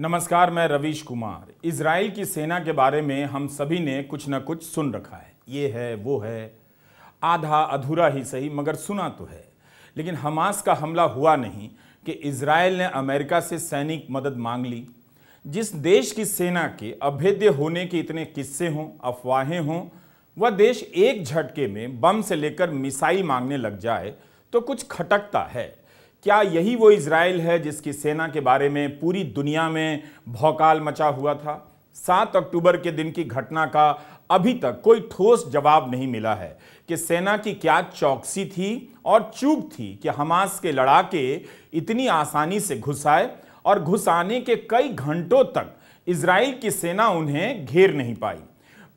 नमस्कार मैं रवीश कुमार इसराइल की सेना के बारे में हम सभी ने कुछ ना कुछ सुन रखा है ये है वो है आधा अधूरा ही सही मगर सुना तो है लेकिन हमास का हमला हुआ नहीं कि इसराइल ने अमेरिका से सैनिक मदद मांग ली जिस देश की सेना के अभेद्य होने के इतने किस्से हों अफवाहें हों वह देश एक झटके में बम से लेकर मिसाइल मांगने लग जाए तो कुछ खटकता है क्या यही वो इसराइल है जिसकी सेना के बारे में पूरी दुनिया में भौकाल मचा हुआ था सात अक्टूबर के दिन की घटना का अभी तक कोई ठोस जवाब नहीं मिला है कि सेना की क्या चौकसी थी और चूक थी कि हमास के लड़ाके इतनी आसानी से घुस आए और घुस आने के कई घंटों तक इसराइल की सेना उन्हें घेर नहीं पाई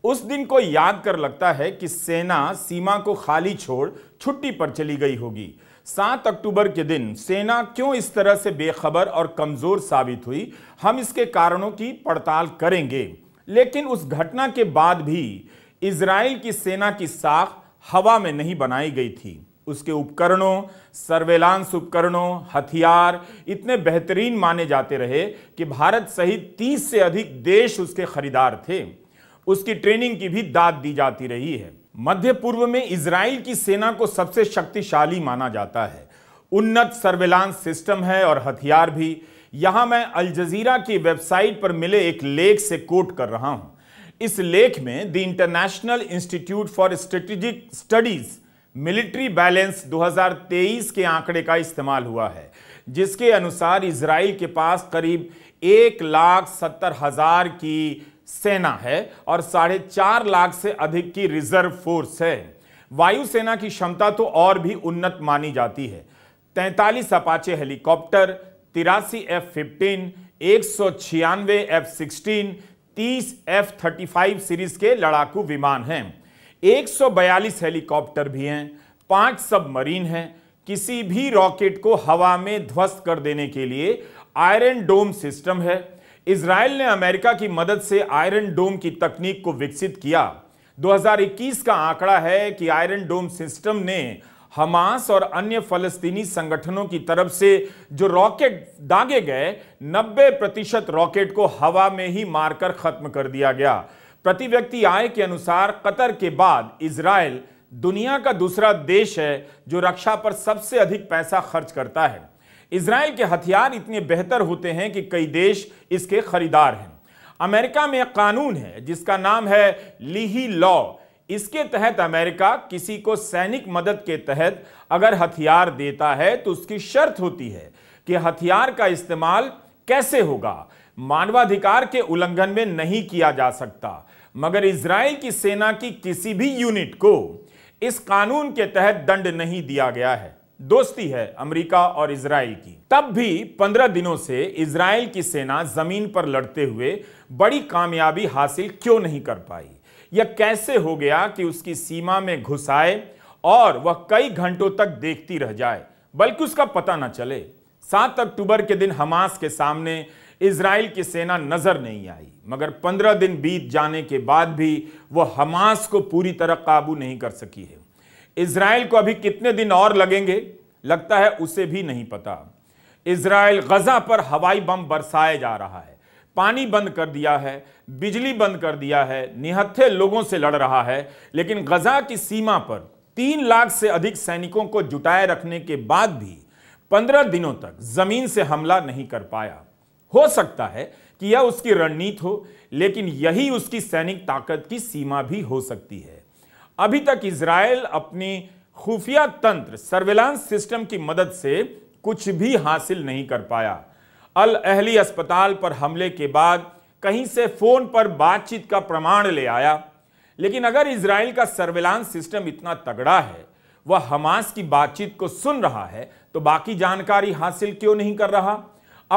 उस दिन को याद कर लगता है कि सेना सीमा को खाली छोड़ छुट्टी पर चली गई होगी सात अक्टूबर के दिन सेना क्यों इस तरह से बेखबर और कमजोर साबित हुई हम इसके कारणों की पड़ताल करेंगे लेकिन उस घटना के बाद भी इसराइल की सेना की साख हवा में नहीं बनाई गई थी उसके उपकरणों सर्वेलांस उपकरणों हथियार इतने बेहतरीन माने जाते रहे कि भारत सहित तीस से अधिक देश उसके खरीदार थे उसकी ट्रेनिंग की भी दाद दी जाती रही है मध्य पूर्व में इसराइल की सेना को सबसे शक्तिशाली माना जाता है उन्नत सर्वेलांस सिस्टम है और हथियार भी यहां मैं अल जजीरा की वेबसाइट पर मिले एक लेख से कोट कर रहा हूं इस लेख में the International Institute for Strategic Studies Military Balance 2023 के आंकड़े का इस्तेमाल हुआ है जिसके अनुसार इसराइल के पास करीब एक लाख सत्तर हजार की सेना है और साढ़े चार लाख से अधिक की रिजर्व फोर्स है वायुसेना की क्षमता तो और भी उन्नत मानी जाती है तैंतालीस अपाचे हेलीकॉप्टर तिरासी एफ फिफ्टीन एक सौ छियानवे एफ सिक्सटीन तीस एफ थर्टी फाइव सीरीज के लड़ाकू विमान हैं 142 हेलीकॉप्टर भी हैं पांच सब मरीन हैं किसी भी रॉकेट को हवा में ध्वस्त कर देने के लिए आयरन डोम सिस्टम है इसराइल ने अमेरिका की मदद से आयरन डोम की तकनीक को विकसित किया 2021 का आंकड़ा है कि आयरन डोम सिस्टम ने हमास और अन्य फलस्तीनी संगठनों की तरफ से जो रॉकेट दागे गए 90 प्रतिशत रॉकेट को हवा में ही मारकर खत्म कर दिया गया प्रति व्यक्ति आय के अनुसार कतर के बाद इसराइल दुनिया का दूसरा देश है जो रक्षा पर सबसे अधिक पैसा खर्च करता है इसराइल के हथियार इतने बेहतर होते हैं कि कई देश इसके खरीदार हैं अमेरिका में एक कानून है जिसका नाम है लीही लॉ इसके तहत अमेरिका किसी को सैनिक मदद के तहत अगर हथियार देता है तो उसकी शर्त होती है कि हथियार का इस्तेमाल कैसे होगा मानवाधिकार के उल्लंघन में नहीं किया जा सकता मगर इसराइल की सेना की किसी भी यूनिट को इस कानून के तहत दंड नहीं दिया गया है दोस्ती है अमेरिका और इसराइल की तब भी पंद्रह दिनों से इसराइल की सेना जमीन पर लड़ते हुए बड़ी कामयाबी हासिल क्यों नहीं कर पाई यह कैसे हो गया कि उसकी सीमा में घुस आए और वह कई घंटों तक देखती रह जाए बल्कि उसका पता न चले सात अक्टूबर के दिन हमास के सामने इसराइल की सेना नजर नहीं आई मगर पंद्रह दिन बीत जाने के बाद भी वह हमास को पूरी तरह काबू नहीं कर सकी है इसराइल को अभी कितने दिन और लगेंगे लगता है उसे भी नहीं पता इसराइल गजा पर हवाई बम बरसाए जा रहा है पानी बंद कर दिया है बिजली बंद कर दिया है निहत्थे लोगों से लड़ रहा है लेकिन गजा की सीमा पर तीन लाख से अधिक सैनिकों को जुटाए रखने के बाद भी पंद्रह दिनों तक जमीन से हमला नहीं कर पाया हो सकता है कि यह उसकी रणनीति हो लेकिन यही उसकी सैनिक ताकत की सीमा भी हो सकती है अभी तक इसराइल अपनी खुफिया तंत्र सर्विलांस सिस्टम की मदद से कुछ भी हासिल नहीं कर पाया अल अहली अस्पताल पर हमले के बाद कहीं से फ़ोन पर बातचीत का प्रमाण ले आया लेकिन अगर इसराइल का सर्विलांस सिस्टम इतना तगड़ा है वह हमास की बातचीत को सुन रहा है तो बाकी जानकारी हासिल क्यों नहीं कर रहा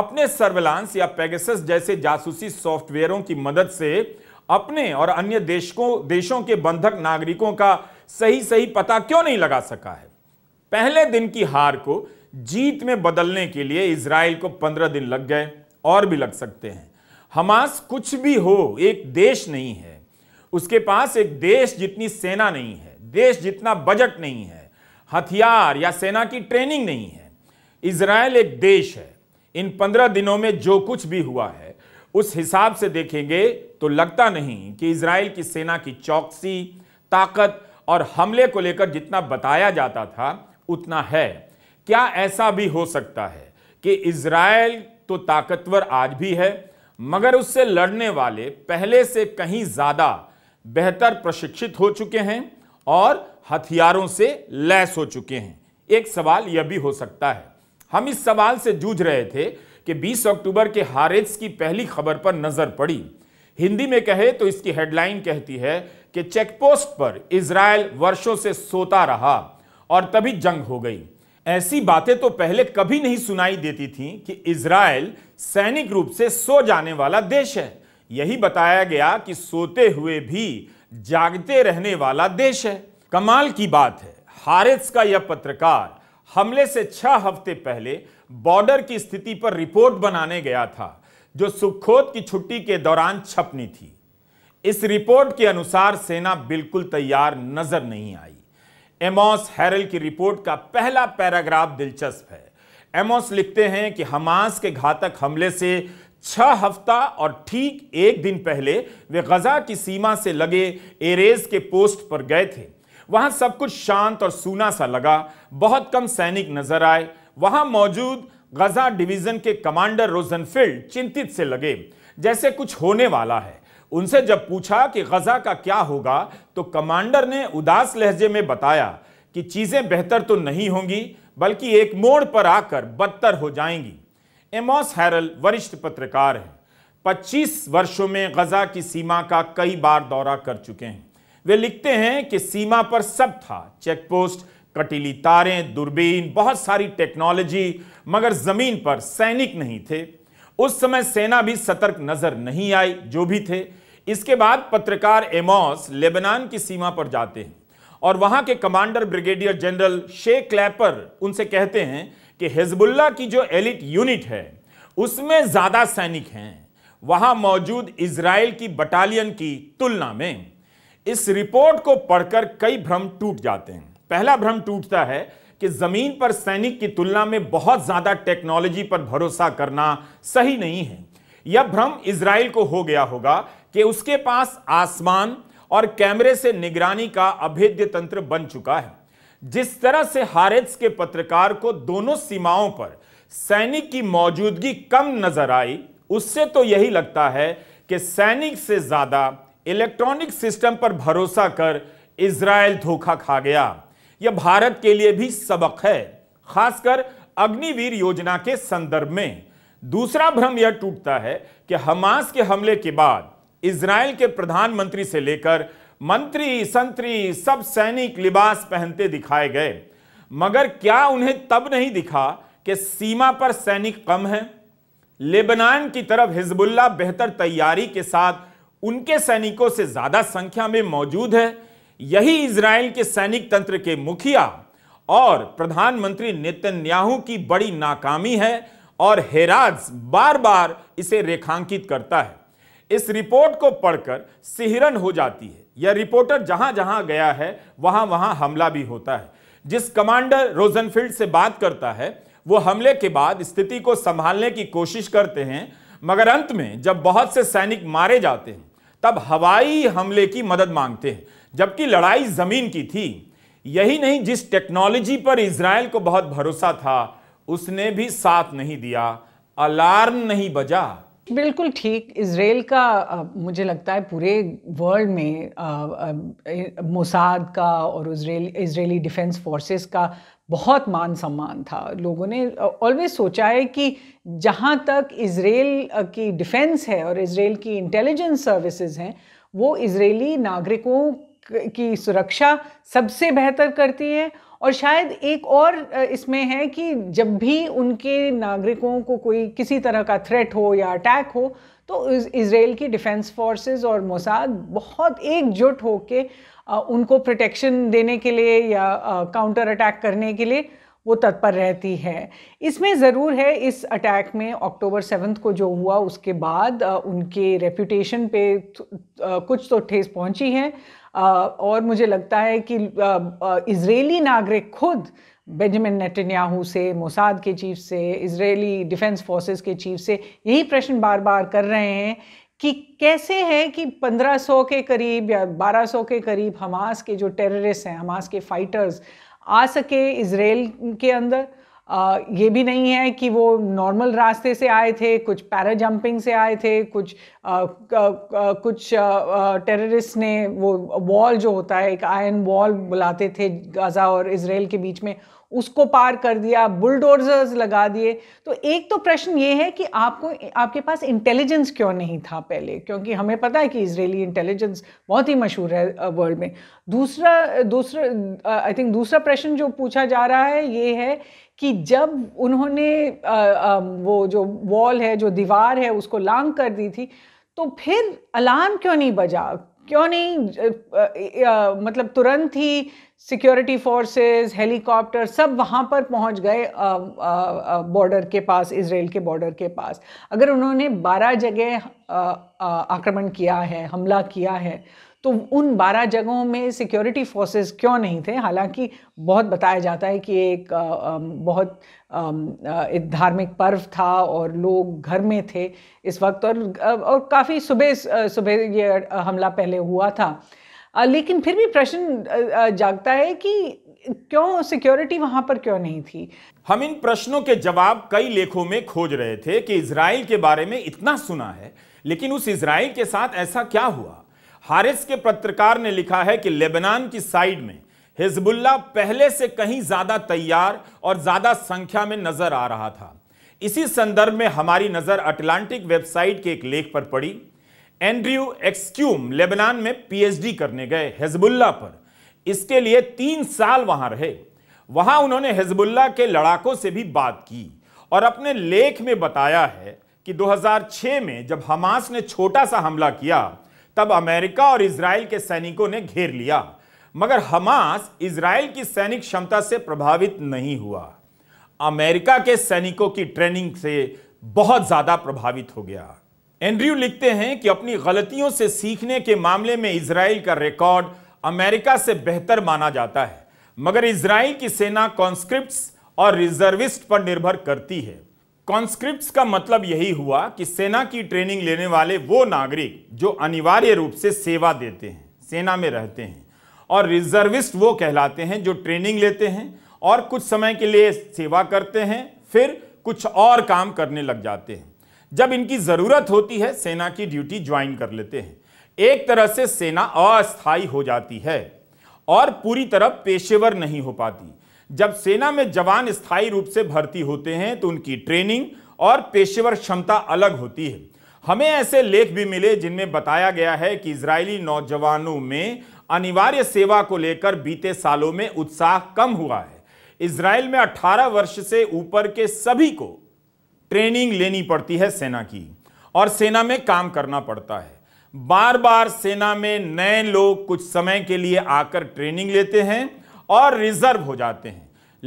अपने सर्विलांस या पेगसस जैसे जासूसी सॉफ्टवेयरों की मदद से अपने और अन्य देश को देशों के बंधक नागरिकों का सही सही पता क्यों नहीं लगा सका है पहले दिन की हार को जीत में बदलने के लिए इसराइल को पंद्रह दिन लग गए और भी लग सकते हैं हमास कुछ भी हो एक देश नहीं है उसके पास एक देश जितनी सेना नहीं है देश जितना बजट नहीं है हथियार या सेना की ट्रेनिंग नहीं है इसराइल एक देश है इन पंद्रह दिनों में जो कुछ भी हुआ है उस हिसाब से देखेंगे तो लगता नहीं कि इसराइल की सेना की चौकसी ताकत और हमले को लेकर जितना बताया जाता था उतना है क्या ऐसा भी हो सकता है कि इसराइल तो ताकतवर आज भी है मगर उससे लड़ने वाले पहले से कहीं ज़्यादा बेहतर प्रशिक्षित हो चुके हैं और हथियारों से लैस हो चुके हैं एक सवाल यह भी हो सकता है हम इस सवाल से जूझ रहे थे कि 20 अक्टूबर के हारेज की पहली खबर पर नजर पड़ी हिंदी में कहे तो इसकी हेडलाइन कहती है कि चेकपोस्ट पर इसराइल वर्षों से सोता रहा और तभी जंग हो गई ऐसी बातें तो पहले कभी नहीं सुनाई देती थीं कि इसराइल सैनिक रूप से सो जाने वाला देश है यही बताया गया कि सोते हुए भी जागते रहने वाला देश है कमाल की बात है हारिस का यह पत्रकार हमले से छह हफ्ते पहले बॉर्डर की स्थिति पर रिपोर्ट बनाने गया था जो सुखोत की छुट्टी के दौरान छपनी थी इस रिपोर्ट के अनुसार सेना बिल्कुल तैयार नजर नहीं आई एमोस हैरल की रिपोर्ट का पहला पैराग्राफ दिलचस्प है एमोस लिखते हैं कि हमास के घातक हमले से छह हफ्ता और ठीक एक दिन पहले वे गजा की सीमा से लगे एरेज के पोस्ट पर गए थे वहां सब कुछ शांत और सूना सा लगा बहुत कम सैनिक नजर आए वहां मौजूद गजा डिवीजन के कमांडर रोजनफील्ड चिंतित से लगे जैसे कुछ होने वाला है उनसे जब पूछा कि गजा का क्या होगा तो कमांडर ने उदास लहजे में बताया कि चीजें बेहतर तो नहीं होंगी बल्कि एक मोड़ पर आकर बदतर हो जाएंगी एमोस हैरल वरिष्ठ पत्रकार हैं 25 वर्षों में गजा की सीमा का कई बार दौरा कर चुके हैं वे लिखते हैं कि सीमा पर सब था चेकपोस्ट कटीली तारें दूरबीन बहुत सारी टेक्नोलॉजी मगर जमीन पर सैनिक नहीं थे उस समय सेना भी सतर्क नजर नहीं आई जो भी थे इसके बाद पत्रकार एमोस लेबनान की सीमा पर जाते हैं और वहां के कमांडर ब्रिगेडियर जनरल शेख क्लैपर उनसे कहते हैं कि हिजबुल्ला की जो एलिट यूनिट है उसमें ज्यादा सैनिक हैं वहां मौजूद इसराइल की बटालियन की तुलना में इस रिपोर्ट को पढ़कर कई भ्रम टूट जाते हैं पहला भ्रम टूटता है कि जमीन पर सैनिक की तुलना में बहुत ज्यादा टेक्नोलॉजी पर भरोसा करना सही नहीं है यह भ्रम इसराइल को हो गया होगा कि उसके पास आसमान और कैमरे से निगरानी का अभेद्य तंत्र बन चुका है जिस तरह से हारेज के पत्रकार को दोनों सीमाओं पर सैनिक की मौजूदगी कम नजर आई उससे तो यही लगता है कि सैनिक से ज्यादा इलेक्ट्रॉनिक सिस्टम पर भरोसा कर इसराइल धोखा खा गया यह भारत के लिए भी सबक है खासकर अग्निवीर योजना के संदर्भ में दूसरा भ्रम यह टूटता है कि हमास के हमले के बाद इसराइल के प्रधानमंत्री से लेकर मंत्री संतरी सब सैनिक लिबास पहनते दिखाए गए मगर क्या उन्हें तब नहीं दिखा कि सीमा पर सैनिक कम हैं लेबनान की तरफ हिजबुल्ला बेहतर तैयारी के साथ उनके सैनिकों से ज्यादा संख्या में मौजूद है यही इसराइल के सैनिक तंत्र के मुखिया और प्रधानमंत्री नेतन्याहू की बड़ी नाकामी है और हेराज बार बार इसे रेखांकित करता है इस रिपोर्ट को पढ़कर सिहरन हो जाती है यह रिपोर्टर जहां जहां गया है वहां वहां हमला भी होता है जिस कमांडर रोजनफील्ड से बात करता है वो हमले के बाद स्थिति को संभालने की कोशिश करते हैं मगर अंत में जब बहुत से सैनिक मारे जाते हैं तब हवाई हमले की मदद मांगते हैं जबकि लड़ाई ज़मीन की थी यही नहीं जिस टेक्नोलॉजी पर इसराइल को बहुत भरोसा था उसने भी साथ नहीं दिया अलार्म नहीं बजा बिल्कुल ठीक इसराइल का मुझे लगता है पूरे वर्ल्ड में मोसाद का और इसराइल इसराइली डिफेंस फोर्सेस का बहुत मान सम्मान था लोगों ने ऑलवेज सोचा है कि जहाँ तक इसराइल की डिफेंस है और इसराइल की इंटेलिजेंस सर्विसेज हैं वो इसराइली नागरिकों की सुरक्षा सबसे बेहतर करती है और शायद एक और इसमें है कि जब भी उनके नागरिकों को कोई किसी तरह का थ्रेट हो या अटैक हो तो इसराइल की डिफेंस फोर्सेस और मोसाद बहुत एकजुट होकर उनको प्रोटेक्शन देने के लिए या काउंटर अटैक करने के लिए वो तत्पर रहती है इसमें ज़रूर है इस अटैक में अक्टूबर सेवन्थ को जो हुआ उसके बाद उनके रेपुटेशन पे कुछ तो ठेस पहुंची है और मुझे लगता है कि इसराइली नागरिक खुद बेंजामिन नेतन्याहू से मोसाद के चीफ से इसराइली डिफेंस फोर्सेस के चीफ से यही प्रश्न बार बार कर रहे हैं कि कैसे है कि 1500 के करीब या 1200 के करीब हमास के जो टेररिस्ट हैं हमास के फाइटर्स आ सके इसराइल के अंदर ये भी नहीं है कि वो नॉर्मल रास्ते से आए थे कुछ पैरा जंपिंग से आए थे कुछ आ, आ, कुछ टेररिस्ट ने वो वॉल जो होता है एक आयन वॉल बुलाते थे गाज़ा और इसराइल के बीच में उसको पार कर दिया बुलडोजर्स लगा दिए तो एक तो प्रश्न ये है कि आपको आपके पास इंटेलिजेंस क्यों नहीं था पहले क्योंकि हमें पता है कि इसराइली इंटेलिजेंस बहुत ही मशहूर है वर्ल्ड में दूसरा दूसरा आई थिंक दूसरा प्रश्न जो पूछा जा रहा है ये है कि जब उन्होंने आ, आ, वो जो वॉल है जो दीवार है उसको लांग कर दी थी तो फिर अलार्म क्यों नहीं बजा क्यों नहीं आ, मतलब तुरंत ही सिक्योरिटी फोर्सेस हेलीकॉप्टर सब वहाँ पर पहुँच गए बॉर्डर के पास इसराइल के बॉर्डर के पास अगर उन्होंने 12 जगह आक्रमण किया है हमला किया है तो उन बारह जगहों में सिक्योरिटी फोर्सेस क्यों नहीं थे हालांकि बहुत बताया जाता है कि एक बहुत एक धार्मिक पर्व था और लोग घर में थे इस वक्त और और काफ़ी सुबह सुबह ये हमला पहले हुआ था लेकिन फिर भी प्रश्न जागता है कि क्यों सिक्योरिटी वहां पर क्यों नहीं थी हम इन प्रश्नों के जवाब कई लेखों में खोज रहे थे कि इसराइल के बारे में इतना सुना है लेकिन उस इसराइल के साथ ऐसा क्या हुआ हारिस के पत्रकार ने लिखा है कि लेबनान की साइड में हिजबुल्ला पहले से कहीं ज्यादा तैयार और ज्यादा संख्या में नजर आ रहा था इसी संदर्भ में हमारी नजर अटलांटिक वेबसाइट के एक लेख पर पड़ी एंड्रयू एक्सक्यूम लेबनान में पीएचडी करने गए हिजबुल्ला पर इसके लिए तीन साल वहां रहे वहां उन्होंने हिजबुल्ला के लड़ाकों से भी बात की और अपने लेख में बताया है कि 2006 में जब हमास ने छोटा सा हमला किया तब अमेरिका और इसराइल के सैनिकों ने घेर लिया मगर हमास इसराइल की सैनिक क्षमता से प्रभावित नहीं हुआ अमेरिका के सैनिकों की ट्रेनिंग से बहुत ज्यादा प्रभावित हो गया एंड्रयू लिखते हैं कि अपनी गलतियों से सीखने के मामले में इसराइल का रिकॉर्ड अमेरिका से बेहतर माना जाता है मगर इसराइल की सेना कॉन्स्क्रिप्ट और रिजर्विस्ट पर निर्भर करती है कॉन्स्क्रिप्ट का मतलब यही हुआ कि सेना की ट्रेनिंग लेने वाले वो नागरिक जो अनिवार्य रूप से सेवा देते हैं सेना में रहते हैं और रिजर्विस्ट वो कहलाते हैं जो ट्रेनिंग लेते हैं और कुछ समय के लिए सेवा करते हैं फिर कुछ और काम करने लग जाते हैं जब इनकी ज़रूरत होती है सेना की ड्यूटी ज्वाइन कर लेते हैं एक तरह से सेना अस्थायी हो जाती है और पूरी तरह पेशेवर नहीं हो पाती जब सेना में जवान स्थायी रूप से भर्ती होते हैं तो उनकी ट्रेनिंग और पेशेवर क्षमता अलग होती है हमें ऐसे लेख भी मिले जिनमें बताया गया है कि इसराइली नौजवानों में अनिवार्य सेवा को लेकर बीते सालों में उत्साह कम हुआ है इसराइल में 18 वर्ष से ऊपर के सभी को ट्रेनिंग लेनी पड़ती है सेना की और सेना में काम करना पड़ता है बार बार सेना में नए लोग कुछ समय के लिए आकर ट्रेनिंग लेते हैं और रिजर्व हो जाते हैं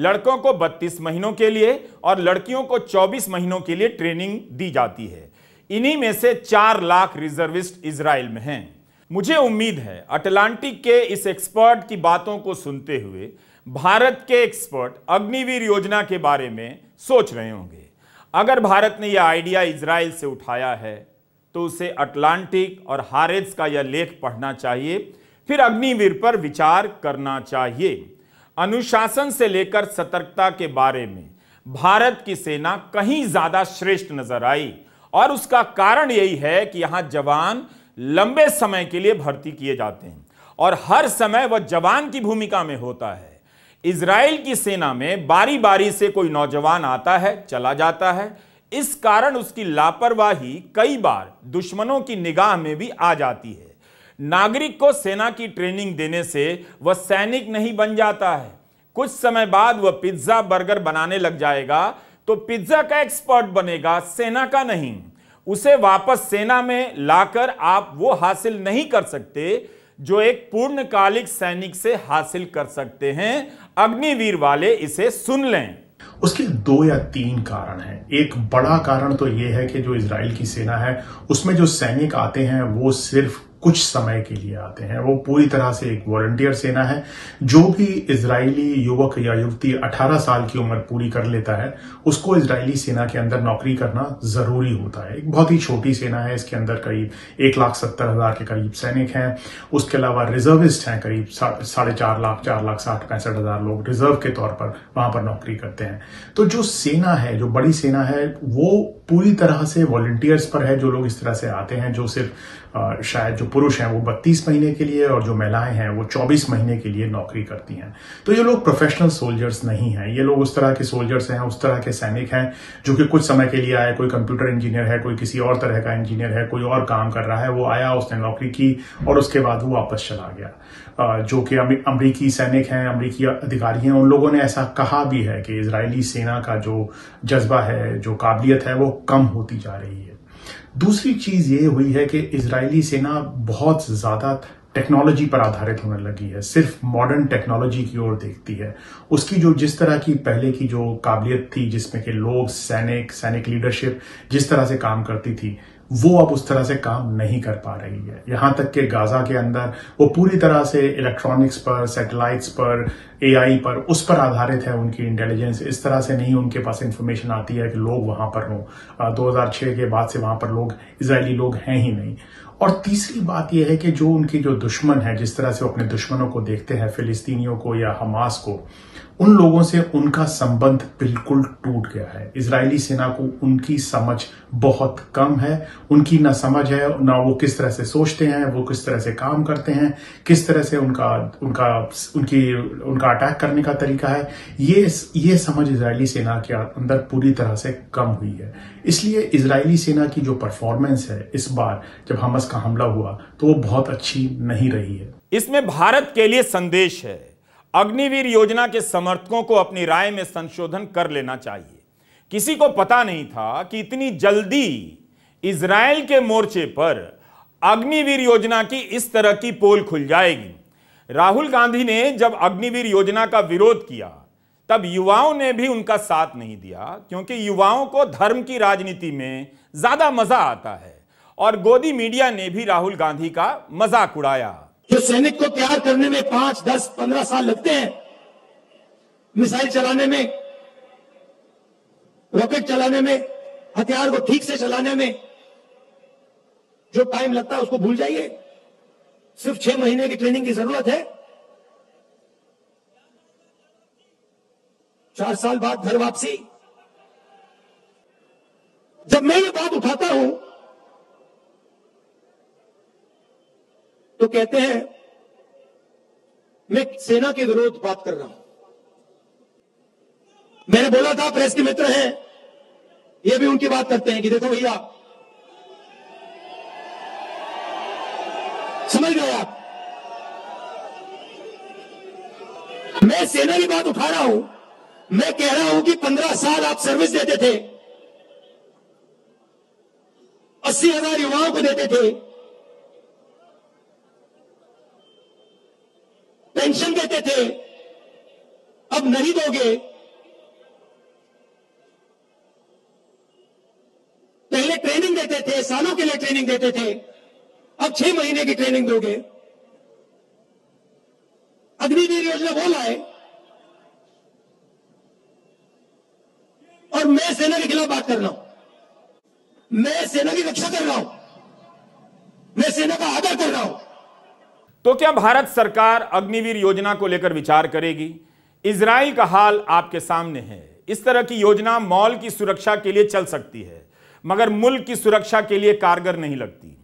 लड़कों को 32 महीनों के लिए और लड़कियों को 24 महीनों के लिए ट्रेनिंग दी जाती है इन्हीं में से चार लाख रिजर्विस्ट इसराइल में हैं मुझे उम्मीद है अटलांटिक के इस एक्सपर्ट की बातों को सुनते हुए भारत के एक्सपर्ट अग्निवीर योजना के बारे में सोच रहे होंगे अगर भारत ने यह आइडिया इसराइल से उठाया है तो उसे अटलांटिक और हारेज का यह लेख पढ़ना चाहिए फिर अग्निवीर पर विचार करना चाहिए अनुशासन से लेकर सतर्कता के बारे में भारत की सेना कहीं ज्यादा श्रेष्ठ नजर आई और उसका कारण यही है कि यहां जवान लंबे समय के लिए भर्ती किए जाते हैं और हर समय वह जवान की भूमिका में होता है इसराइल की सेना में बारी बारी से कोई नौजवान आता है चला जाता है इस कारण उसकी लापरवाही कई बार दुश्मनों की निगाह में भी आ जाती है नागरिक को सेना की ट्रेनिंग देने से वह सैनिक नहीं बन जाता है कुछ समय बाद वह पिज्जा बर्गर बनाने लग जाएगा तो पिज्जा का एक्सपर्ट बनेगा सेना का नहीं उसे वापस सेना में लाकर आप वो हासिल नहीं कर सकते जो एक पूर्णकालिक सैनिक से हासिल कर सकते हैं अग्निवीर वाले इसे सुन लें उसके दो या तीन कारण हैं एक बड़ा कारण तो यह है कि जो इसराइल की सेना है उसमें जो सैनिक आते हैं वो सिर्फ कुछ समय के लिए आते हैं वो पूरी तरह से एक वॉलंटियर सेना है जो भी इसराइली युवक या युवती 18 साल की उम्र पूरी कर लेता है उसको इसराइली सेना के अंदर नौकरी करना जरूरी होता है एक बहुत ही छोटी सेना है इसके अंदर करीब एक लाख सत्तर हजार के करीब सैनिक हैं उसके अलावा रिजर्विस्ट हैं करीब साढ़े चार लाख चार लाख साठ पैंसठ हजार लोग रिजर्व के तौर पर वहां पर नौकरी करते हैं तो जो सेना है जो बड़ी सेना है वो पूरी तरह से वॉलंटियर्स पर है जो लोग इस तरह से आते हैं जो सिर्फ शायद जो पुरुष हैं वो बत्तीस महीने के लिए और जो महिलाएं हैं वो चौबीस महीने के लिए नौकरी करती हैं तो ये लोग प्रोफेशनल सोल्जर्स नहीं हैं ये लोग उस तरह के सोल्जर्स हैं उस तरह के सैनिक हैं जो कि कुछ समय के लिए आए कोई कंप्यूटर इंजीनियर है कोई किसी और तरह का इंजीनियर है कोई और काम कर रहा है वो आया उसने नौकरी की और उसके बाद वो वापस चला गया जो कि अमरीकी सैनिक हैं अमरीकी अधिकारी हैं उन लोगों ने ऐसा कहा भी है कि इसराइली सेना का जो जज्बा है जो काबिलियत है वो कम होती जा रही है दूसरी चीज़ ये हुई है कि इसराइली सेना बहुत ज़्यादा टेक्नोलॉजी पर आधारित होने लगी है सिर्फ मॉडर्न टेक्नोलॉजी की ओर देखती है उसकी जो जिस तरह की पहले की जो काबिलियत थी जिसमें कि लोग सैनिक सैनिक लीडरशिप जिस तरह से काम करती थी वो अब उस तरह से काम नहीं कर पा रही है यहां तक कि गाजा के अंदर वो पूरी तरह से इलेक्ट्रॉनिक्स पर सैटेलाइट्स पर एआई पर उस पर आधारित है उनकी इंटेलिजेंस इस तरह से नहीं उनके पास इंफॉर्मेशन आती है कि लोग वहां पर हों 2006 के बाद से वहां पर लोग इसराइली लोग हैं ही नहीं और तीसरी बात यह है कि जो उनकी जो दुश्मन है जिस तरह से वो अपने दुश्मनों को देखते हैं फिलिस्तीनियों को या हमास को उन लोगों से उनका संबंध बिल्कुल टूट गया है इसराइली सेना को उनकी समझ बहुत कम है उनकी ना समझ है ना वो किस तरह से सोचते हैं वो किस तरह से काम करते हैं किस तरह से उनका उनका उनकी उनका अटैक करने का तरीका है ये ये समझ इसराइली सेना के अंदर पूरी तरह से कम हुई है इसलिए इसराइली सेना की जो परफॉर्मेंस है इस बार जब हमस का हमला हुआ तो वो बहुत अच्छी नहीं रही है इसमें भारत के लिए संदेश है अग्निवीर योजना के समर्थकों को अपनी राय में संशोधन कर लेना चाहिए किसी को पता नहीं था कि इतनी जल्दी इसराइल के मोर्चे पर अग्निवीर योजना की इस तरह की पोल खुल जाएगी राहुल गांधी ने जब अग्निवीर योजना का विरोध किया तब युवाओं ने भी उनका साथ नहीं दिया क्योंकि युवाओं को धर्म की राजनीति में ज्यादा मजा आता है और गोदी मीडिया ने भी राहुल गांधी का मजाक उड़ाया जो सैनिक को तैयार करने में पांच दस पंद्रह साल लगते हैं मिसाइल चलाने में रॉकेट चलाने में हथियार को ठीक से चलाने में जो टाइम लगता है उसको भूल जाइए सिर्फ छह महीने की ट्रेनिंग की जरूरत है चार साल बाद घर वापसी जब मैं ये बात उठाता हूं तो कहते हैं मैं सेना के विरोध बात कर रहा हूं मैंने बोला था प्रेस के मित्र हैं ये भी उनकी बात करते हैं कि देखो भैया समझ गए आप मैं सेना की बात उठा रहा हूं मैं कह रहा हूं कि पंद्रह साल आप सर्विस देते थे अस्सी हजार युवाओं को देते थे पेंशन देते थे अब नहीं दोगे पहले ट्रेनिंग देते थे सालों के लिए ट्रेनिंग देते थे अब छह महीने की ट्रेनिंग दोगे अग्निवीर योजना वो लाए और मैं सेना के खिलाफ बात कर रहा हूं मैं सेना की रक्षा कर रहा हूं मैं सेना का आदर कर रहा हूं तो क्या भारत सरकार अग्निवीर योजना को लेकर विचार करेगी इसराइल का हाल आपके सामने है इस तरह की योजना मॉल की सुरक्षा के लिए चल सकती है मगर मुल्क की सुरक्षा के लिए कारगर नहीं लगती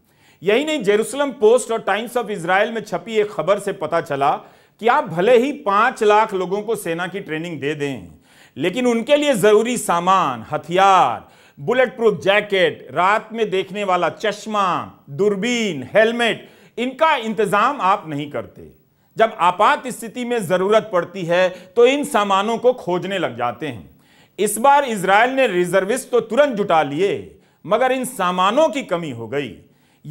यही नहीं जेरूसलम पोस्ट और टाइम्स ऑफ इसराइल में छपी एक खबर से पता चला कि आप भले ही पांच लाख लोगों को सेना की ट्रेनिंग दे दें लेकिन उनके लिए जरूरी सामान हथियार बुलेट प्रूफ जैकेट रात में देखने वाला चश्मा दूरबीन हेलमेट इनका इंतजाम आप नहीं करते जब आपात स्थिति में ज़रूरत पड़ती है तो इन सामानों को खोजने लग जाते हैं इस बार इसराइल ने रिजर्विस्ट तो तुरंत जुटा लिए मगर इन सामानों की कमी हो गई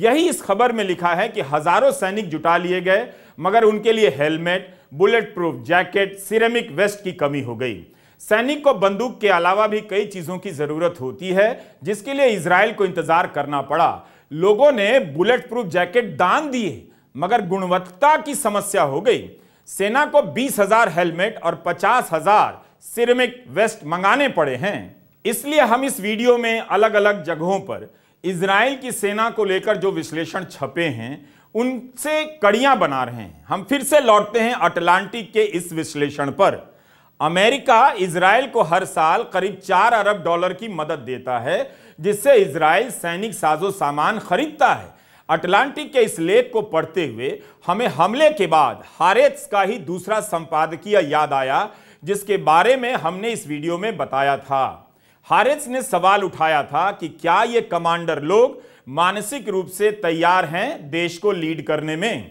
यही इस खबर में लिखा है कि हजारों सैनिक जुटा लिए गए मगर उनके लिए helmet bullet proof jacket ceramic vest की कमी हो गई सैनिक को बंदूक के अलावा भी कई चीज़ों की ज़रूरत होती है जिसके लिए इसराइल को इंतज़ार करना पड़ा लोगों ने बुलेट प्रूफ जैकेट दान दिए मगर गुणवत्ता की समस्या हो गई सेना को बीस हजार हेलमेट और पचास हजार सिरेमिक वेस्ट मंगाने पड़े हैं इसलिए हम इस वीडियो में अलग अलग जगहों पर इसराइल की सेना को लेकर जो विश्लेषण छपे हैं उनसे कड़ियां बना रहे हैं हम फिर से लौटते हैं अटलांटिक के इस विश्लेषण पर अमेरिका इसराइल को हर साल करीब चार अरब डॉलर की मदद देता है जिससे इसराइल सैनिक साजो सामान खरीदता है अटलांटिक के इस लेख को पढ़ते हुए हमें हमले के बाद हारेट्स का ही दूसरा संपादकीय याद आया जिसके बारे में हमने इस वीडियो में बताया था हारेट्स ने सवाल उठाया था कि क्या ये कमांडर लोग मानसिक रूप से तैयार हैं देश को लीड करने में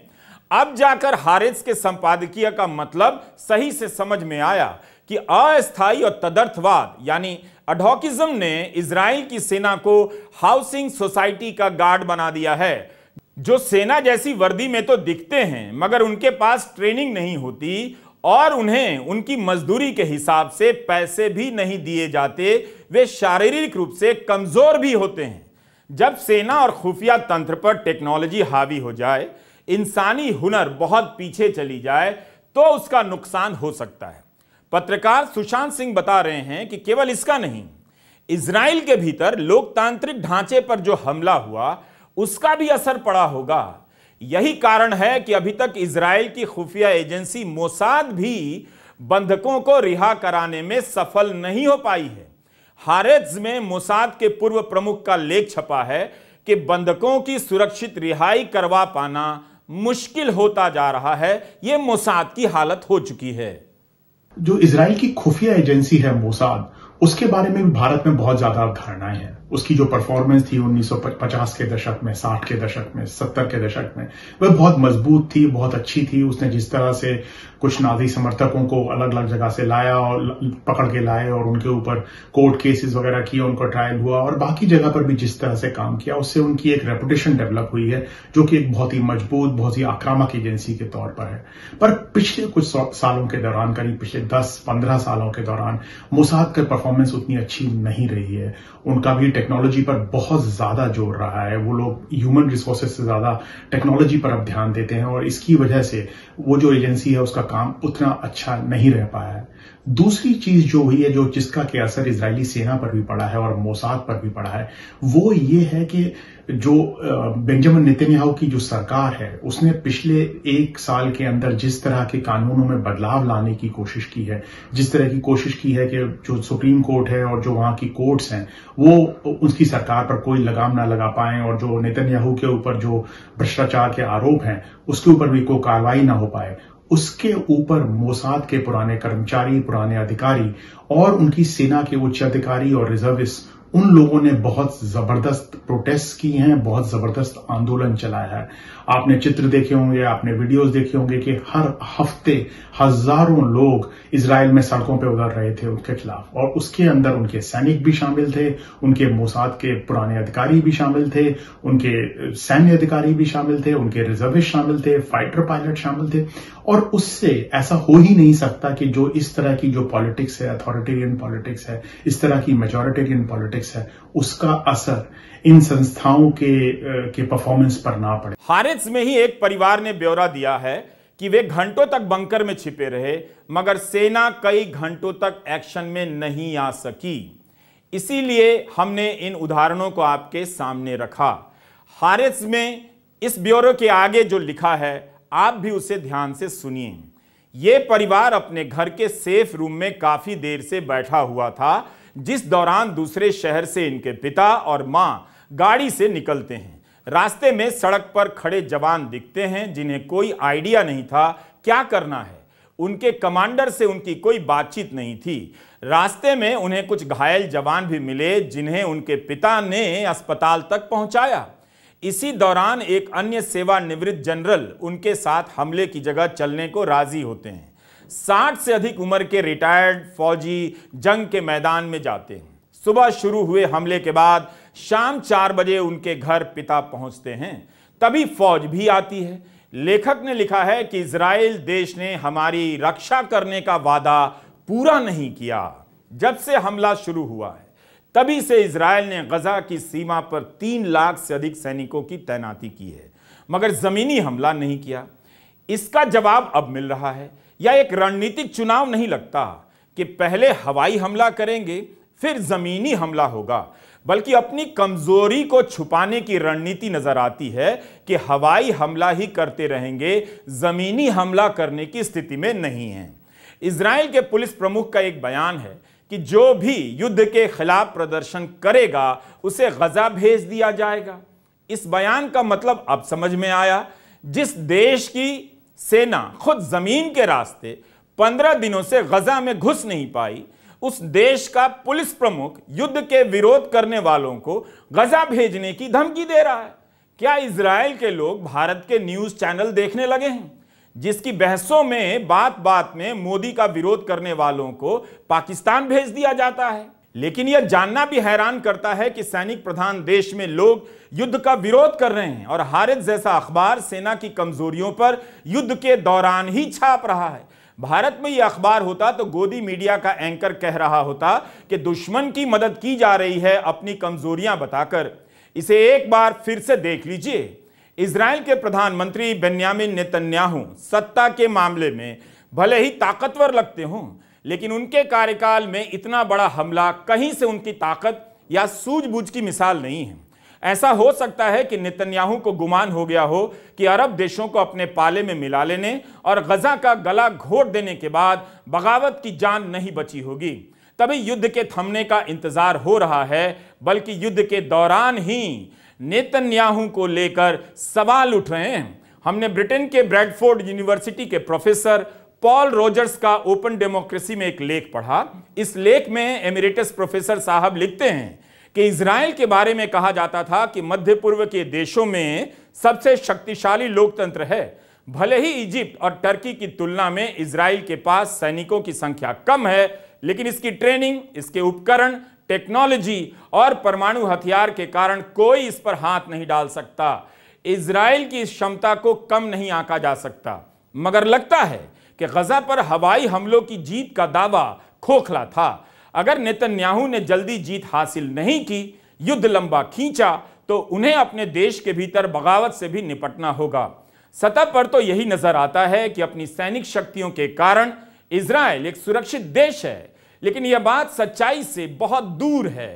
अब जाकर हारेट्स के संपादकीय का मतलब सही से समझ में आया कि अस्थायी और तदर्थवाद यानी अडोकिज्म ने इसराइल की सेना को हाउसिंग सोसाइटी का गार्ड बना दिया है जो सेना जैसी वर्दी में तो दिखते हैं मगर उनके पास ट्रेनिंग नहीं होती और उन्हें उनकी मजदूरी के हिसाब से पैसे भी नहीं दिए जाते वे शारीरिक रूप से कमज़ोर भी होते हैं जब सेना और खुफिया तंत्र पर टेक्नोलॉजी हावी हो जाए इंसानी हुनर बहुत पीछे चली जाए तो उसका नुकसान हो सकता है पत्रकार सुशांत सिंह बता रहे हैं कि केवल इसका नहीं इसराइल के भीतर लोकतांत्रिक ढांचे पर जो हमला हुआ उसका भी असर पड़ा होगा यही कारण है कि अभी तक इसराइल की खुफिया एजेंसी मोसाद भी बंधकों को रिहा कराने में सफल नहीं हो पाई है हारेज में मोसाद के पूर्व प्रमुख का लेख छपा है कि बंधकों की सुरक्षित रिहाई करवा पाना मुश्किल होता जा रहा है ये मोसाद की हालत हो चुकी है जो इसराइल की खुफिया एजेंसी है मोसाद उसके बारे में भी भारत में बहुत ज्यादा धारणाएं हैं उसकी जो परफॉर्मेंस थी 1950 के दशक में 60 के दशक में 70 के दशक में वह बहुत मजबूत थी बहुत अच्छी थी उसने जिस तरह से कुछ नाजी समर्थकों को अलग अलग जगह से लाया और पकड़ के लाए और उनके ऊपर कोर्ट केसेस वगैरह किए उनका ट्रायल हुआ और बाकी जगह पर भी जिस तरह से काम किया उससे उनकी एक रेपुटेशन डेवलप हुई है जो कि एक बहुत ही मजबूत बहुत ही आक्रामक एजेंसी के तौर पर है पर पिछले कुछ सालों के दौरान करीब पिछले दस पंद्रह सालों के दौरान मुसाद का परफॉर्मेंस उतनी अच्छी नहीं रही है उनका भी टेक्नोलॉजी पर बहुत ज्यादा जोर रहा है वो लोग ह्यूमन रिसोर्सेज से ज्यादा टेक्नोलॉजी पर अब ध्यान देते हैं और इसकी वजह से वो जो एजेंसी है उसका काम उतना अच्छा नहीं रह पाया है दूसरी चीज जो हुई है जो जिसका के असर इसराइली सेना पर भी पड़ा है और मोसाद पर भी पड़ा है वो ये है कि जो बेंजामिन नितिनयाहू की जो सरकार है उसने पिछले एक साल के अंदर जिस तरह के कानूनों में बदलाव लाने की कोशिश की है जिस तरह की कोशिश की है कि जो सुप्रीम कोर्ट है और जो वहां की कोर्ट्स हैं वो उसकी सरकार पर कोई लगाम ना लगा पाए और जो नितिनयाहू के ऊपर जो भ्रष्टाचार के आरोप हैं उसके ऊपर भी कोई कार्रवाई ना हो पाए उसके ऊपर मोसाद के पुराने कर्मचारी पुराने अधिकारी और उनकी सेना के उच्च अधिकारी और रिजर्विस्ट उन लोगों ने बहुत जबरदस्त प्रोटेस्ट की हैं बहुत जबरदस्त आंदोलन चलाया है आपने चित्र देखे होंगे आपने वीडियोस देखे होंगे कि हर हफ्ते हजारों लोग इसराइल में सड़कों पर उतर रहे थे उनके खिलाफ और उसके अंदर उनके सैनिक भी शामिल थे उनके मोसाद के पुराने अधिकारी भी शामिल थे उनके सैन्य अधिकारी भी शामिल थे उनके रिजर्विस्ट शामिल थे फाइटर पायलट शामिल थे और उससे ऐसा हो ही नहीं सकता कि जो इस तरह की जो पॉलिटिक्स है अथॉरिटेरियन पॉलिटिक्स है इस तरह की मेजोरिटेरियन पॉलिटिक्स पॉलिटिक्स है उसका असर इन संस्थाओं के के परफॉर्मेंस पर ना पड़े हारेस में ही एक परिवार ने ब्यौरा दिया है कि वे घंटों तक बंकर में छिपे रहे मगर सेना कई घंटों तक एक्शन में नहीं आ सकी इसीलिए हमने इन उदाहरणों को आपके सामने रखा हारिस में इस ब्यूरो के आगे जो लिखा है आप भी उसे ध्यान से सुनिए ये परिवार अपने घर के सेफ रूम में काफी देर से बैठा हुआ था जिस दौरान दूसरे शहर से इनके पिता और मां गाड़ी से निकलते हैं रास्ते में सड़क पर खड़े जवान दिखते हैं जिन्हें कोई आइडिया नहीं था क्या करना है उनके कमांडर से उनकी कोई बातचीत नहीं थी रास्ते में उन्हें कुछ घायल जवान भी मिले जिन्हें उनके पिता ने अस्पताल तक पहुंचाया इसी दौरान एक अन्य सेवानिवृत्त जनरल उनके साथ हमले की जगह चलने को राजी होते हैं 60 से अधिक उम्र के रिटायर्ड फौजी जंग के मैदान में जाते हैं सुबह शुरू हुए हमले के बाद शाम चार बजे उनके घर पिता पहुंचते हैं तभी फौज भी आती है लेखक ने लिखा है कि इसराइल देश ने हमारी रक्षा करने का वादा पूरा नहीं किया जब से हमला शुरू हुआ है तभी से इसराइल ने गजा की सीमा पर तीन लाख से अधिक सैनिकों की तैनाती की है मगर ज़मीनी हमला नहीं किया इसका जवाब अब मिल रहा है या एक रणनीतिक चुनाव नहीं लगता कि पहले हवाई हमला करेंगे फिर ज़मीनी हमला होगा बल्कि अपनी कमजोरी को छुपाने की रणनीति नजर आती है कि हवाई हमला ही करते रहेंगे ज़मीनी हमला करने की स्थिति में नहीं है इसराइल के पुलिस प्रमुख का एक बयान है कि जो भी युद्ध के खिलाफ प्रदर्शन करेगा उसे गजा भेज दिया जाएगा इस बयान का मतलब अब समझ में आया जिस देश की सेना खुद जमीन के रास्ते पंद्रह दिनों से गजा में घुस नहीं पाई उस देश का पुलिस प्रमुख युद्ध के विरोध करने वालों को गजा भेजने की धमकी दे रहा है क्या इसराइल के लोग भारत के न्यूज चैनल देखने लगे हैं जिसकी बहसों में बात बात में मोदी का विरोध करने वालों को पाकिस्तान भेज दिया जाता है लेकिन यह जानना भी हैरान करता है कि सैनिक प्रधान देश में लोग युद्ध का विरोध कर रहे हैं और हारित जैसा अखबार सेना की कमजोरियों पर युद्ध के दौरान ही छाप रहा है भारत में यह अखबार होता तो गोदी मीडिया का एंकर कह रहा होता कि दुश्मन की मदद की जा रही है अपनी कमजोरियां बताकर इसे एक बार फिर से देख लीजिए इसराइल के प्रधानमंत्री बेन्यामिन नेतन्याहू सत्ता के मामले में भले ही ताकतवर लगते हों लेकिन उनके कार्यकाल में इतना बड़ा हमला कहीं से उनकी ताकत या सूझबूझ की मिसाल नहीं है ऐसा हो सकता है कि नितन्याहू को गुमान हो गया हो कि अरब देशों को अपने पाले में मिला लेने और गजा का गला घोट देने के बाद बगावत की जान नहीं बची होगी तभी युद्ध के थमने का इंतजार हो रहा है बल्कि युद्ध के दौरान ही नेतन्याहू को लेकर सवाल उठ रहे हैं हमने ब्रिटेन के ब्रैडफोर्ड यूनिवर्सिटी के प्रोफेसर पॉल रोजर्स का ओपन डेमोक्रेसी में एक लेख पढ़ा इस लेख में एमिरेटस प्रोफेसर साहब लिखते हैं कि इसराइल के बारे में कहा जाता था कि मध्य पूर्व के देशों में सबसे शक्तिशाली लोकतंत्र है भले ही इजिप्ट और टर्की की तुलना में इसराइल के पास सैनिकों की संख्या कम है लेकिन इसकी ट्रेनिंग इसके उपकरण टेक्नोलॉजी और परमाणु हथियार के कारण कोई इस पर हाथ नहीं डाल सकता इसराइल की इस क्षमता को कम नहीं आंका जा सकता मगर लगता है कि गजा पर हवाई हमलों की जीत का दावा खोखला था अगर नेतन्याहू ने जल्दी जीत हासिल नहीं की युद्ध लंबा खींचा तो उन्हें अपने देश के भीतर बगावत से भी निपटना होगा सतह पर तो यही नजर आता है कि अपनी सैनिक शक्तियों के कारण इसराइल एक सुरक्षित देश है लेकिन यह बात सच्चाई से बहुत दूर है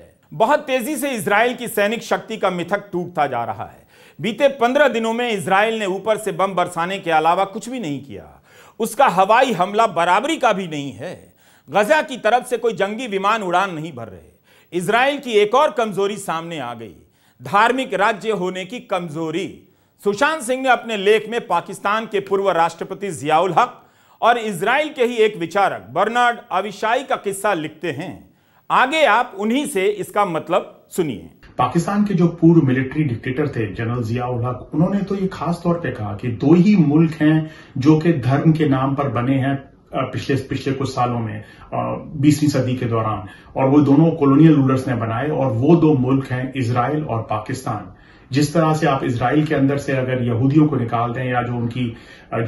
बहुत तेजी से इसराइल की सैनिक शक्ति का मिथक टूटता जा रहा है बीते पंद्रह दिनों में इसराइल ने ऊपर से बम बरसाने के अलावा कुछ भी नहीं किया उसका हवाई हमला बराबरी का भी नहीं है गजा की तरफ से कोई जंगी विमान उड़ान नहीं भर रहे इसराइल की एक और कमजोरी सामने आ गई धार्मिक राज्य होने की कमजोरी सुशांत सिंह ने अपने लेख में पाकिस्तान के पूर्व राष्ट्रपति जियाउल हक और इसराइल के ही एक विचारक बर्नार्ड अविशाई का किस्सा लिखते हैं आगे आप उन्हीं से इसका मतलब सुनिए पाकिस्तान के जो पूर्व मिलिट्री डिक्टेटर थे जनरल जियाउल हक उन्होंने तो ये खास तौर पे कहा कि दो ही मुल्क हैं जो कि धर्म के नाम पर बने हैं पिछले पिछले कुछ सालों में बीसवीं सदी के दौरान और वो दोनों कॉलोनियल रूलर्स ने बनाए और वो दो मुल्क हैं इसराइल और पाकिस्तान जिस तरह से आप इसराइल के अंदर से अगर यहूदियों को निकाल दें या जो उनकी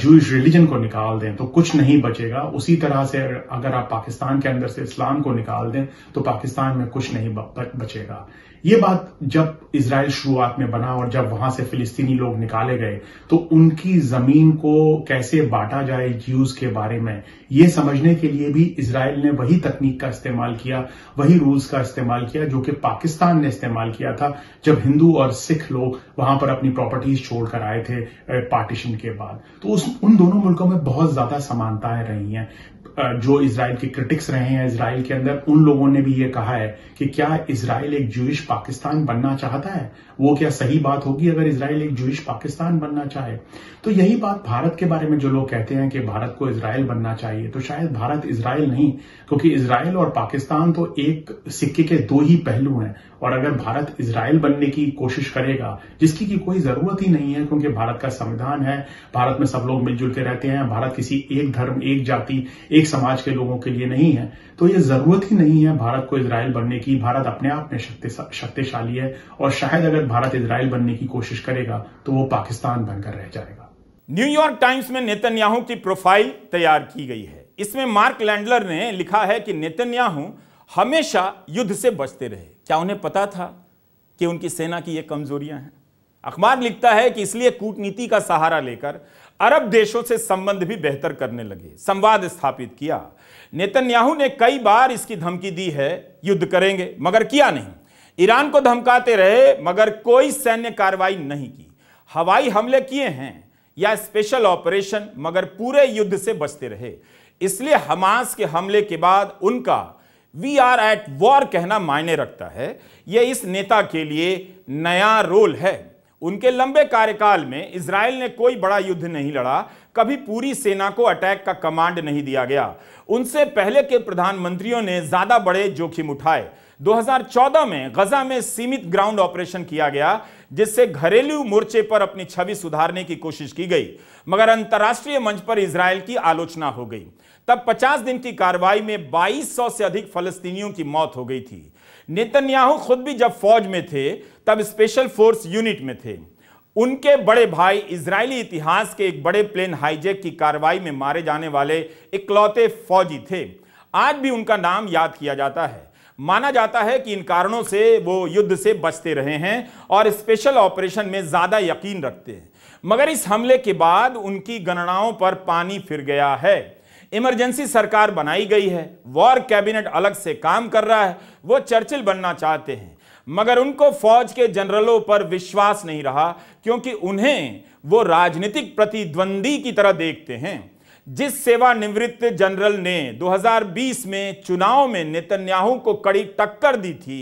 जूश रिलीजन को निकाल दें तो कुछ नहीं बचेगा उसी तरह से अगर आप पाकिस्तान के अंदर से इस्लाम को निकाल दें तो पाकिस्तान में कुछ नहीं बचेगा ये बात जब इसराइल शुरुआत में बना और जब वहां से फिलिस्तीनी लोग निकाले गए तो उनकी जमीन को कैसे बांटा जाए ज्यूज के बारे में ये समझने के लिए भी इसराइल ने वही तकनीक का इस्तेमाल किया वही रूल्स का इस्तेमाल किया जो कि पाकिस्तान ने इस्तेमाल किया था जब हिंदू और सिख लोग वहां पर अपनी प्रॉपर्टीज छोड़कर आए थे पार्टीशन के बाद तो उस उन दोनों मुल्कों में बहुत ज्यादा समानताएं रही हैं जो इसराइल के क्रिटिक्स रहे हैं इसराइल के अंदर उन लोगों ने भी ये कहा है कि क्या इसराइल एक जूश पाकिस्तान बनना चाहता है वो क्या सही बात होगी अगर इसराइल एक जुइश पाकिस्तान बनना चाहे तो यही बात भारत के बारे में जो लोग कहते हैं कि भारत को इसराइल बनना चाहिए तो शायद भारत इसराइल नहीं क्योंकि इसराइल और पाकिस्तान तो एक सिक्के के दो ही पहलू हैं और अगर भारत इसराइल बनने की कोशिश करेगा जिसकी की कोई जरूरत ही नहीं है क्योंकि भारत का संविधान है भारत में सब लोग मिलजुल के रहते हैं भारत किसी एक धर्म एक जाति एक समाज के लोगों के लिए नहीं है तो ये जरूरत ही नहीं है भारत को इसराइल बनने की भारत अपने आप में शक्तिशाली है और शायद अगर भारत इसराइल बनने की कोशिश करेगा तो वो पाकिस्तान बनकर रह जाएगा न्यूयॉर्क टाइम्स में नेतन्याहू की प्रोफाइल तैयार की गई है इसमें मार्क लैंडलर ने लिखा है कि नेतन्याहू हमेशा युद्ध से बचते रहे क्या उन्हें पता था कि उनकी सेना की ये कमजोरियां हैं अखबार लिखता है कि इसलिए कूटनीति का सहारा लेकर अरब देशों से संबंध भी बेहतर करने लगे संवाद स्थापित किया नेतन्याहू ने कई बार इसकी धमकी दी है युद्ध करेंगे मगर किया नहीं ईरान को धमकाते रहे मगर कोई सैन्य कार्रवाई नहीं की हवाई हमले किए हैं या स्पेशल ऑपरेशन मगर पूरे युद्ध से बचते रहे इसलिए हमास के हमले के बाद उनका वी आर एट वॉर कहना मायने रखता है यह इस नेता के लिए नया रोल है उनके लंबे कार्यकाल में इसराइल ने कोई बड़ा युद्ध नहीं लड़ा कभी पूरी सेना को अटैक का कमांड नहीं दिया गया उनसे पहले के प्रधानमंत्रियों ने ज्यादा बड़े जोखिम उठाए 2014 में गजा में सीमित ग्राउंड ऑपरेशन किया गया जिससे घरेलू मोर्चे पर अपनी छवि सुधारने की कोशिश की गई मगर अंतर्राष्ट्रीय मंच पर इसराइल की आलोचना हो गई तब 50 दिन की कार्रवाई में 2200 से अधिक फलस्तीनियों की मौत हो गई थी नेतन्याहू खुद भी जब फौज में थे तब स्पेशल फोर्स यूनिट में थे उनके बड़े भाई इजरायली इतिहास के एक बड़े प्लेन हाईजेक की कार्रवाई में मारे जाने वाले इकलौते फौजी थे आज भी उनका नाम याद किया जाता है माना जाता है कि इन कारणों से वो युद्ध से बचते रहे हैं और स्पेशल ऑपरेशन में ज़्यादा यकीन रखते हैं मगर इस हमले के बाद उनकी गणनाओं पर पानी फिर गया है इमरजेंसी सरकार बनाई गई है वॉर कैबिनेट अलग से काम कर रहा है वो चर्चिल बनना चाहते हैं मगर उनको फौज के जनरलों पर विश्वास नहीं रहा क्योंकि उन्हें वो राजनीतिक प्रतिद्वंदी की तरह देखते हैं जिस सेवानिवृत्त जनरल ने 2020 में चुनाव में नेतन्याहू को कड़ी टक्कर दी थी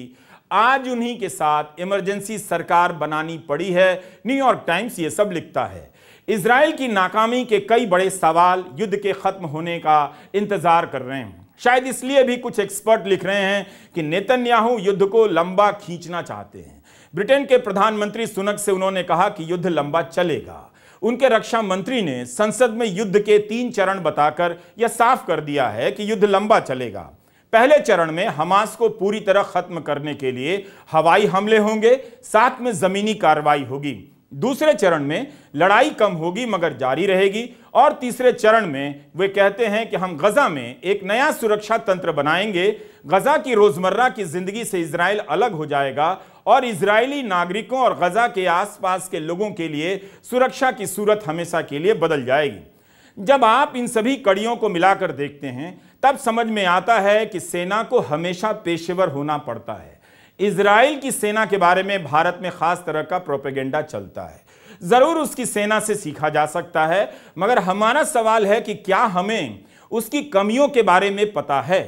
आज उन्हीं के साथ इमरजेंसी सरकार बनानी पड़ी है न्यूयॉर्क टाइम्स ये सब लिखता है इसराइल की नाकामी के कई बड़े सवाल युद्ध के खत्म होने का इंतजार कर रहे हैं शायद इसलिए भी कुछ एक्सपर्ट लिख रहे हैं कि नेतन्याहू युद्ध को लंबा खींचना चाहते हैं ब्रिटेन के प्रधानमंत्री सुनक से उन्होंने कहा कि युद्ध लंबा चलेगा उनके रक्षा मंत्री ने संसद में युद्ध के तीन चरण बताकर यह साफ कर दिया है कि युद्ध लंबा चलेगा पहले चरण में हमास को पूरी तरह खत्म करने के लिए हवाई हमले होंगे साथ में जमीनी कार्रवाई होगी दूसरे चरण में लड़ाई कम होगी मगर जारी रहेगी और तीसरे चरण में वे कहते हैं कि हम गज़ा में एक नया सुरक्षा तंत्र बनाएंगे गज़ा की रोज़मर्रा की ज़िंदगी से इसराइल अलग हो जाएगा और इजरायली नागरिकों और गज़ा के आसपास के लोगों के लिए सुरक्षा की सूरत हमेशा के लिए बदल जाएगी जब आप इन सभी कड़ियों को मिलाकर देखते हैं तब समझ में आता है कि सेना को हमेशा पेशेवर होना पड़ता है इसराइल की सेना के बारे में भारत में खास तरह का प्रोपेगेंडा चलता है जरूर उसकी सेना से सीखा जा सकता है मगर हमारा सवाल है कि क्या हमें उसकी कमियों के बारे में पता है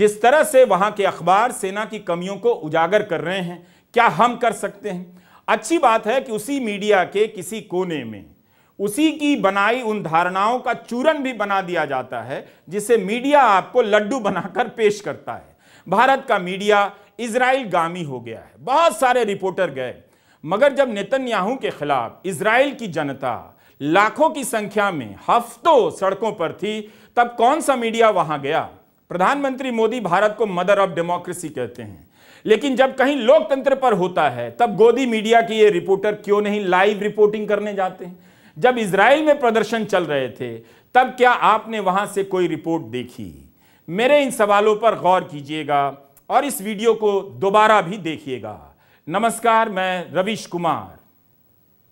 जिस तरह से वहां के अखबार सेना की कमियों को उजागर कर रहे हैं क्या हम कर सकते हैं अच्छी बात है कि उसी मीडिया के किसी कोने में उसी की बनाई उन धारणाओं का चूरन भी बना दिया जाता है जिसे मीडिया आपको लड्डू बनाकर पेश करता है भारत का मीडिया इसराइल गामी हो गया है बहुत सारे रिपोर्टर गए मगर जब नेतन्याहू के खिलाफ इसराइल की जनता लाखों की संख्या में हफ्तों सड़कों पर थी तब कौन सा मीडिया वहां गया प्रधानमंत्री मोदी भारत को मदर ऑफ डेमोक्रेसी कहते हैं लेकिन जब कहीं लोकतंत्र पर होता है तब गोदी मीडिया के ये रिपोर्टर क्यों नहीं लाइव रिपोर्टिंग करने जाते हैं जब इसराइल में प्रदर्शन चल रहे थे तब क्या आपने वहां से कोई रिपोर्ट देखी मेरे इन सवालों पर गौर कीजिएगा और इस वीडियो को दोबारा भी देखिएगा नमस्कार मैं रविश कुमार